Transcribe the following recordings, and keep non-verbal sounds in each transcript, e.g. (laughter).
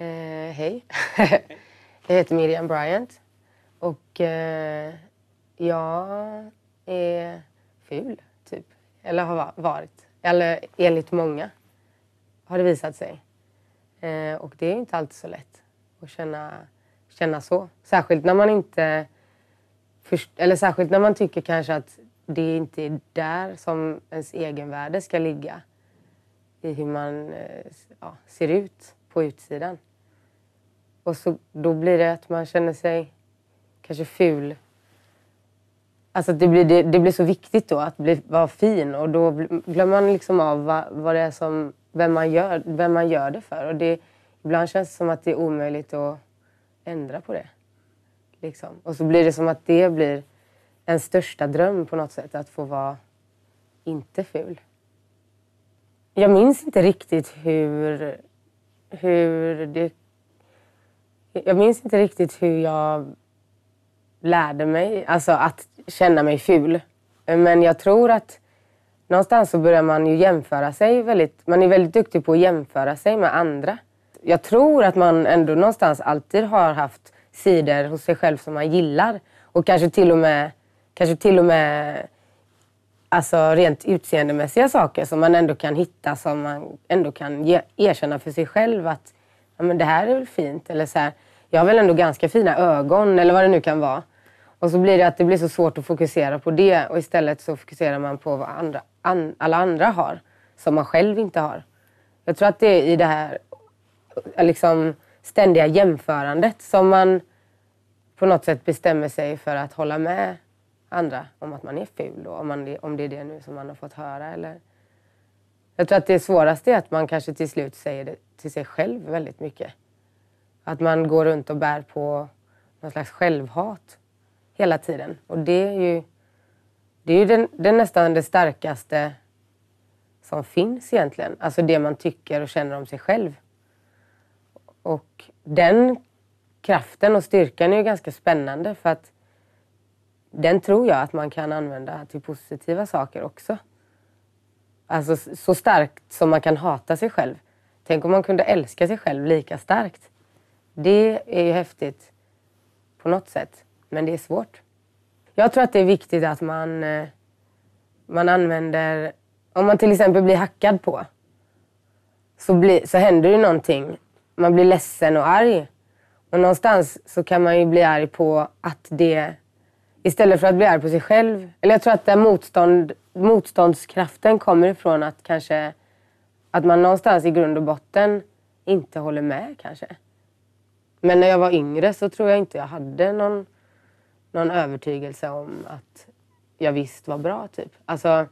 Eh, hej. (laughs) jag heter Miriam Bryant och eh, jag är ful, typ. Eller har varit. Eller enligt många har det visat sig. Eh, och det är inte alltid så lätt att känna, känna så. Särskilt när man inte... Först, eller särskilt när man tycker kanske att det inte är där som ens egenvärde ska ligga. I hur man eh, ja, ser ut på utsidan. Och så, då blir det att man känner sig kanske ful. Alltså det, blir, det, det blir så viktigt då att bli, vara fin och då glömmer man liksom av vad, vad det är som, vem, man gör, vem man gör det för. Och det, ibland känns det som att det är omöjligt att ändra på det. Liksom. Och så blir det som att det blir en största dröm på något sätt, att få vara inte ful. Jag minns inte riktigt hur, hur det jag minns inte riktigt hur jag lärde mig alltså att känna mig ful. Men jag tror att någonstans så börjar man ju jämföra sig väldigt. Man är väldigt duktig på att jämföra sig med andra. Jag tror att man ändå någonstans alltid har haft sidor hos sig själv som man gillar. Och kanske till och med, kanske till och med alltså rent utseendemässiga saker som man ändå kan hitta, som man ändå kan ge, erkänna för sig själv att ja, men det här är väl fint. Eller så här jag har väl ändå ganska fina ögon eller vad det nu kan vara. Och så blir det att det blir så svårt att fokusera på det och istället så fokuserar man på vad andra, an, alla andra har som man själv inte har. Jag tror att det är i det här liksom, ständiga jämförandet som man på något sätt bestämmer sig för att hålla med andra om att man är ful då, om, man, om det är det nu som man har fått höra. Eller... Jag tror att det svåraste är att man kanske till slut säger det till sig själv väldigt mycket. Att man går runt och bär på någon slags självhat hela tiden. Och det är ju, det är ju den, den nästan det starkaste som finns egentligen. Alltså det man tycker och känner om sig själv. Och den kraften och styrkan är ju ganska spännande för att den tror jag att man kan använda till positiva saker också. Alltså så starkt som man kan hata sig själv. Tänk om man kunde älska sig själv lika starkt. Det är ju häftigt på något sätt, men det är svårt. Jag tror att det är viktigt att man, eh, man använder... Om man till exempel blir hackad på så, bli, så händer ju någonting. Man blir ledsen och arg. Och någonstans så kan man ju bli arg på att det... Istället för att bli arg på sig själv. Eller jag tror att där motstånd, motståndskraften kommer ifrån att kanske... Att man någonstans i grund och botten inte håller med kanske. Men när jag var yngre så tror jag inte jag hade någon, någon övertygelse om att jag visst var bra. typ. Alltså,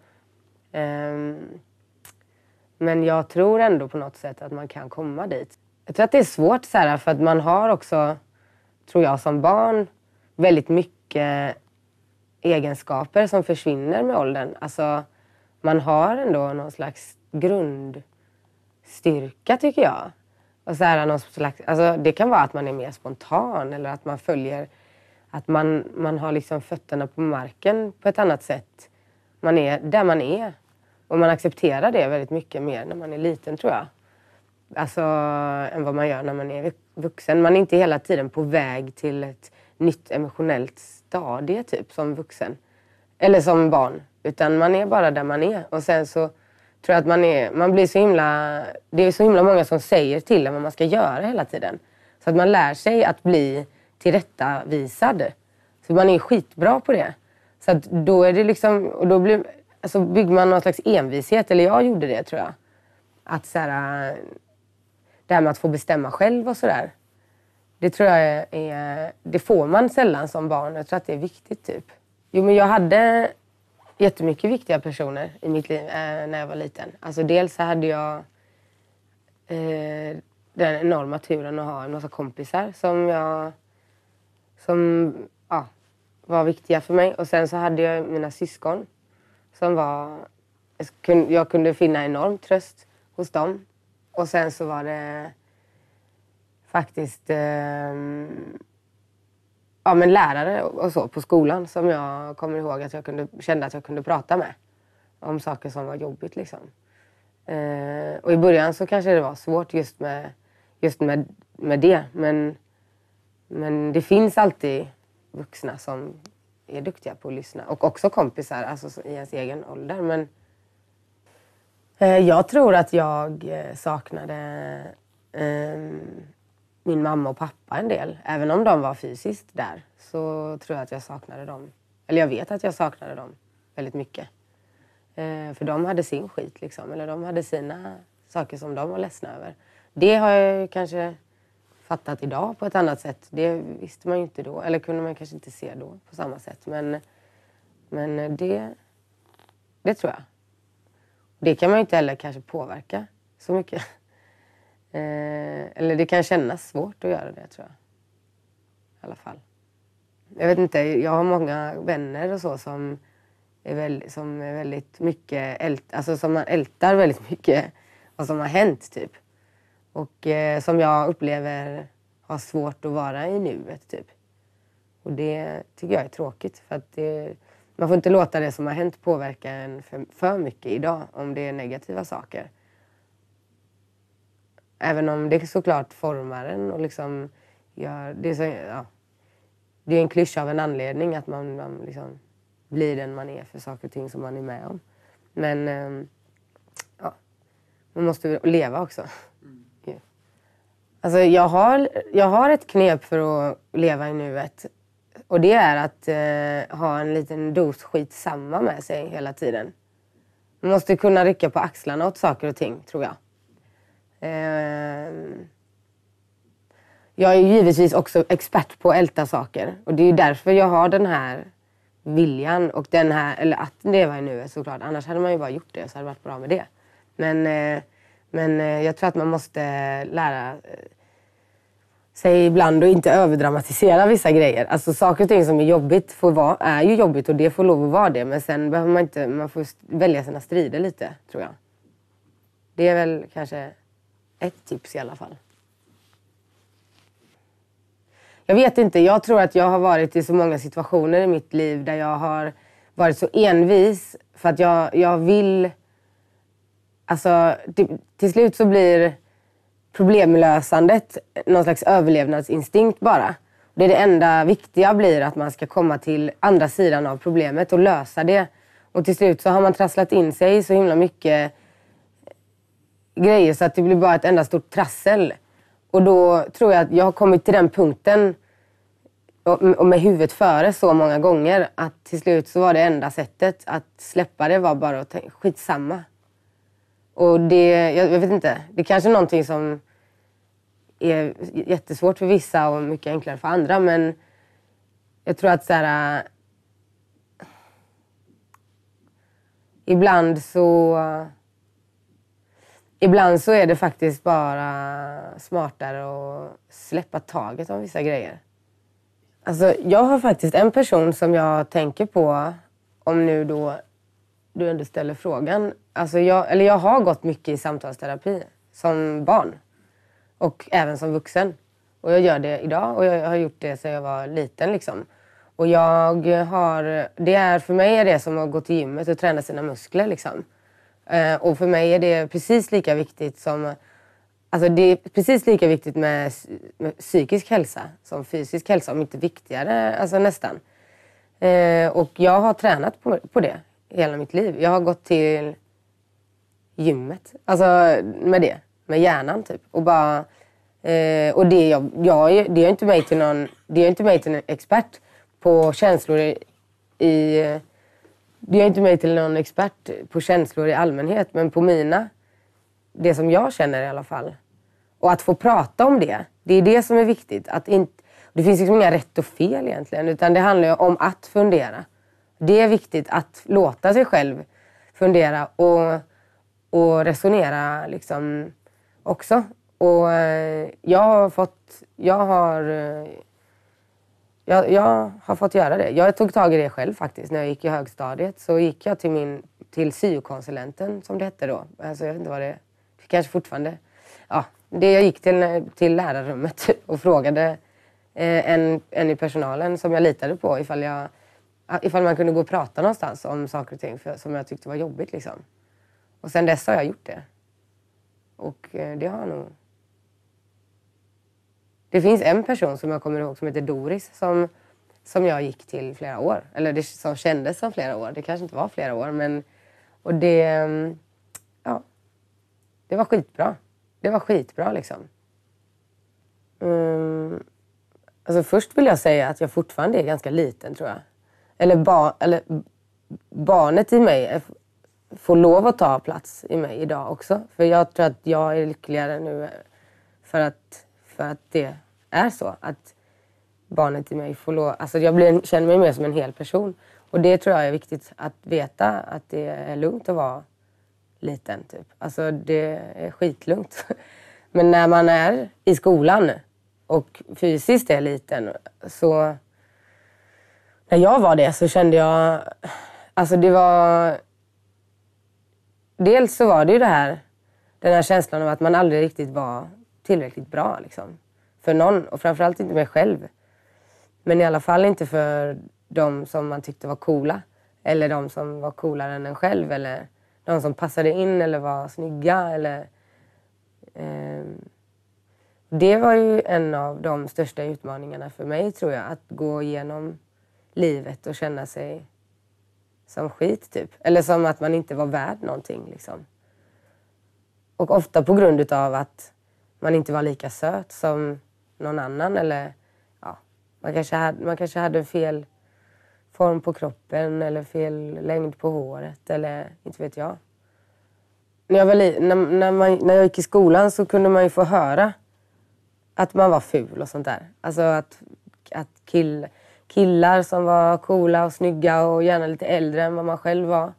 um, men jag tror ändå på något sätt att man kan komma dit. Jag tror att det är svårt så här, för att man har också, tror jag som barn, väldigt mycket egenskaper som försvinner med åldern. Alltså, man har ändå någon slags grundstyrka tycker jag. Och så här, någon slags, alltså, det kan vara att man är mer spontan eller att man följer... Att man, man har liksom fötterna på marken på ett annat sätt. Man är där man är. Och man accepterar det väldigt mycket mer när man är liten, tror jag. Alltså, än vad man gör när man är vuxen. Man är inte hela tiden på väg till ett nytt emotionellt stadie, typ, som vuxen. Eller som barn. Utan man är bara där man är. Och sen så tror jag att man, är, man blir så himla... Det är så himla många som säger till en vad man ska göra hela tiden. Så att man lär sig att bli tillrättavisad. Så man är skitbra på det. Så att då är det liksom... Och då blir, alltså bygger man någon slags envishet, eller jag gjorde det tror jag. Att så här, det här med att få bestämma själv och sådär. Det tror jag är, Det får man sällan som barn. Jag tror att det är viktigt typ. Jo men jag hade jättemycket viktiga personer i mitt liv eh, när jag var liten. Alltså dels så hade jag eh, den enorma turen att ha en massa kompisar som jag som ja, var viktiga för mig. Och sen så hade jag mina syskon som var... Jag kunde finna enorm tröst hos dem. Och sen så var det faktiskt... Eh, ja, men lärare och så på skolan som jag kommer ihåg att jag kunde, kände att jag kunde prata med om saker som var jobbigt. Liksom. Eh, och i början så kanske det var svårt just med, just med, med det. Men, men det finns alltid vuxna som är duktiga på att lyssna. Och också kompisar alltså i ens egen ålder. Men eh, jag tror att jag eh, saknade eh, min mamma och pappa en del. Även om de var fysiskt där så tror jag att jag saknade dem. Eller jag vet att jag saknade dem väldigt mycket. Eh, för de hade sin skit liksom. Eller de hade sina saker som de var ledsna över. Det har jag kanske fattat idag på ett annat sätt. Det visste man ju inte då. Eller kunde man kanske inte se då på samma sätt. Men, men det, det tror jag. Det kan man ju inte heller kanske påverka så mycket. Eh, eller det kan kännas svårt att göra det tror jag. I alla fall. Jag vet inte, jag har många vänner och så som är, väl, som är väldigt mycket, ält, alltså som man ältar väldigt mycket vad som har hänt typ. Och eh, som jag upplever har svårt att vara i nuet typ. Och det tycker jag är tråkigt för att det, man får inte låta det som har hänt påverka en för, för mycket idag om det är negativa saker. Även om det såklart formar en och liksom gör... Det är, så, ja, det är en klyscha av en anledning att man, man liksom blir den man är för saker och ting som man är med om. Men ehm, ja, man måste leva också. Mm. Alltså jag har, jag har ett knep för att leva i nuet. Och det är att eh, ha en liten dos skit samma med sig hela tiden. Man måste kunna rycka på axlarna åt saker och ting, tror jag. Eh, jag är givetvis också expert på att älta saker. Och det är ju därför jag har den här viljan och den här, eller att leva i nuet såklart. Annars hade man ju bara gjort det så hade det varit bra med det. Men, eh, men eh, jag tror att man måste lära eh, sig ibland att inte överdramatisera vissa grejer. Alltså saker och ting som är jobbigt får vara, är ju jobbigt och det får lov att vara det. Men sen behöver man inte, man får välja sina strider lite tror jag. Det är väl kanske ett tips i alla fall. Jag vet inte. Jag tror att jag har varit i så många situationer i mitt liv där jag har varit så envis för att jag, jag vill... Alltså, till, slut så blir problemlösandet någon slags överlevnadsinstinkt bara. Det är det enda viktiga blir att man ska komma till andra sidan av problemet och lösa det. Och till slut så har man trasslat in sig i så himla mycket grejer så att det blir bara ett enda stort trassel. Och då tror jag att jag har kommit till den punkten och med huvudet före så många gånger att till slut så var det enda sättet att släppa det var bara att tänka skitsamma. Och det, jag, vet inte, det är kanske är någonting som är jättesvårt för vissa och mycket enklare för andra men jag tror att så här, äh, ibland så ibland så är det faktiskt bara smartare att släppa taget om vissa grejer. Alltså, jag har faktiskt en person som jag tänker på, om nu då du ändå ställer frågan. Alltså jag, eller jag har gått mycket i samtalsterapi som barn och även som vuxen. Och jag gör det idag och jag har gjort det sedan jag var liten. Liksom. Och jag har, det är, för mig är det som att gå till gymmet och träna sina muskler. Liksom. Eh, och för mig är det precis lika viktigt som Alltså det är precis lika viktigt med, med psykisk hälsa som fysisk hälsa, om inte viktigare alltså nästan. Eh, och jag har tränat på, på det hela mitt liv. Jag har gått till gymmet, alltså med det, med hjärnan typ. Och, bara, eh, och det, jag, jag, det gör inte mig till någon, det gör inte mig till någon expert på känslor i, i det gör inte mig till någon expert på känslor i allmänhet, men på mina, det som jag känner i alla fall. Och att få prata om det, det är det som är viktigt. Att inte, det finns liksom inga rätt och fel egentligen, utan det handlar ju om att fundera. Det är viktigt att låta sig själv fundera och, och resonera liksom också. Och eh, jag har fått, jag har eh, jag, jag, har fått göra det. Jag tog tag i det själv faktiskt. När jag gick i högstadiet så gick jag till, min, till syokonsulenten som det hette då. Alltså jag vet inte vad det är. Kanske fortfarande. Ja, det jag gick till, till lärarrummet (laughs) och frågade eh, en, en i personalen som jag litade på ifall, jag, ifall man kunde gå och prata någonstans om saker och ting för, som jag tyckte var jobbigt. Liksom. Och sen dess har jag gjort det. Och eh, det har nog det finns en person som jag kommer ihåg som heter Doris som, som jag gick till flera år. Eller det som kändes som flera år. Det kanske inte var flera år men... Och det... Mm, ja. Det var skitbra. Det var skitbra liksom. Mm. Alltså först vill jag säga att jag fortfarande är ganska liten tror jag. Eller, ba eller barnet i mig är, får lov att ta plats i mig idag också. För jag tror att jag är lyckligare nu eh, för att för att det är så. Att barnet i mig får lov... Alltså jag blir, känner mig mer som en hel person. Och det tror jag är viktigt att veta, att det är lugnt att vara liten. Typ. Alltså det är skitlugnt. (laughs) Men när man är i skolan och fysiskt är liten så... När jag var det så kände jag... Alltså det var... Dels så var det ju det här, den här känslan av att man aldrig riktigt var tillräckligt bra liksom. För någon och framförallt inte mig själv. Men i alla fall inte för de som man tyckte var coola. Eller de som var coolare än en själv. Eller de som passade in eller var snygga. Eller, eh, det var ju en av de största utmaningarna för mig tror jag. Att gå igenom livet och känna sig som skit typ. Eller som att man inte var värd någonting liksom. Och ofta på grund utav att man inte var lika söt som någon annan. Eller, ja, man, kanske hade, man kanske hade fel form på kroppen eller fel längd på håret eller inte vet jag. När jag, var li- när, när, man, när jag gick i skolan så kunde man ju få höra att man var ful och sånt där. Alltså att, att kill, killar som var coola och snygga och gärna lite äldre än vad man själv var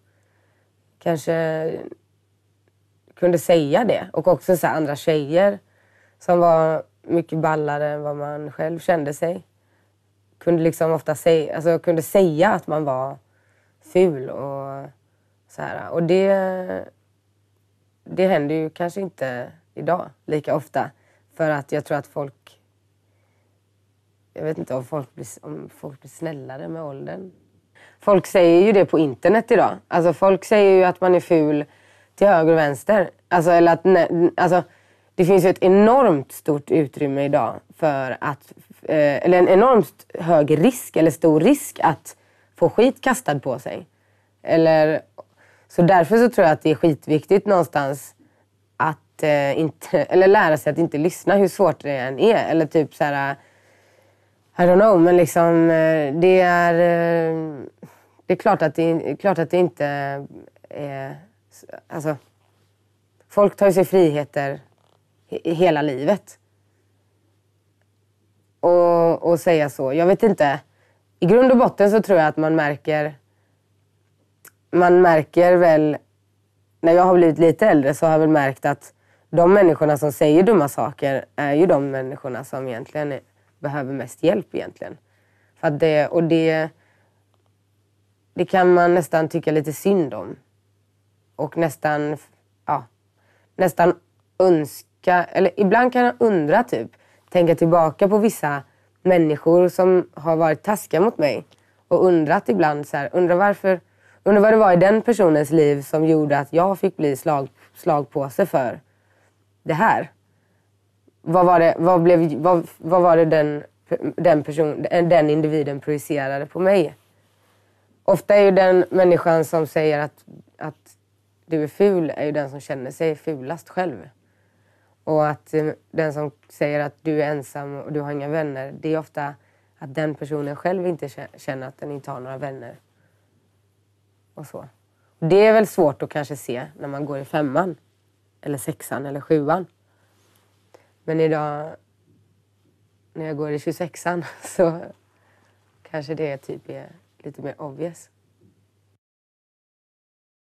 kanske kunde säga det. Och också så andra tjejer som var mycket ballare än vad man själv kände sig. Kunde liksom ofta säga, alltså kunde säga att man var ful och så här. Och det, det händer ju kanske inte idag lika ofta. För att jag tror att folk... Jag vet inte om folk blir, om folk blir snällare med åldern. Folk säger ju det på internet idag. Alltså folk säger ju att man är ful till höger och vänster. Alltså, eller att, alltså, det finns ett enormt stort utrymme idag för att, eh, eller en enormt hög risk eller stor risk att få skit kastad på sig. Eller, så därför så tror jag att det är skitviktigt någonstans att eh, inte, eller lära sig att inte lyssna hur svårt det än är. Eller typ så här, eh, I don't know, men liksom det är, det är klart att det, klart att det inte är, alltså folk tar ju sig friheter hela livet. Och, och säga så. Jag vet inte. I grund och botten så tror jag att man märker... Man märker väl... När jag har blivit lite äldre så har jag väl märkt att de människorna som säger dumma saker är ju de människorna som egentligen är, behöver mest hjälp egentligen. För att det, och det, det kan man nästan tycka lite synd om. Och nästan, ja, nästan önska tillbaka, eller ibland kan jag undra typ, tänka tillbaka på vissa människor som har varit taskiga mot mig och undrat ibland så här, undrar varför, undrar vad det var i den personens liv som gjorde att jag fick bli slag, slagpåse för det här. Vad var det, vad blev, vad, vad var det den, den, person, den individen projicerade på mig? Ofta är ju den människan som säger att, att du är ful är ju den som känner sig fulast själv. Och att eh, den som säger att du är ensam och du har inga vänner, det är ofta att den personen själv inte känner att den inte har några vänner. Och så. Det är väl svårt att kanske se när man går i femman, eller sexan eller sjuan. Men idag, när jag går i 26an, (laughs) så kanske det typ är lite mer obvious.